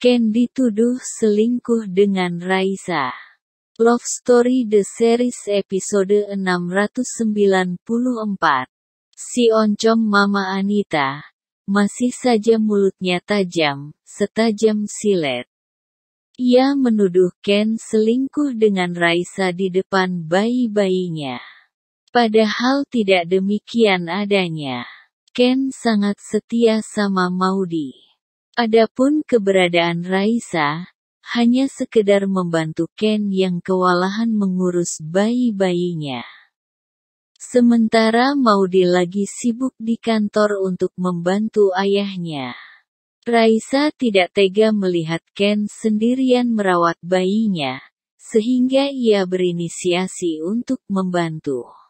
Ken dituduh selingkuh dengan Raisa. Love Story The Series episode 694. Si oncom Mama Anita. Masih saja mulutnya tajam, setajam silet. Ia menuduh Ken selingkuh dengan Raisa di depan bayi-bayinya. Padahal tidak demikian adanya. Ken sangat setia sama Maudie. Adapun keberadaan Raisa, hanya sekedar membantu Ken yang kewalahan mengurus bayi-bayinya. Sementara Maudi lagi sibuk di kantor untuk membantu ayahnya. Raisa tidak tega melihat Ken sendirian merawat bayinya, sehingga ia berinisiasi untuk membantu.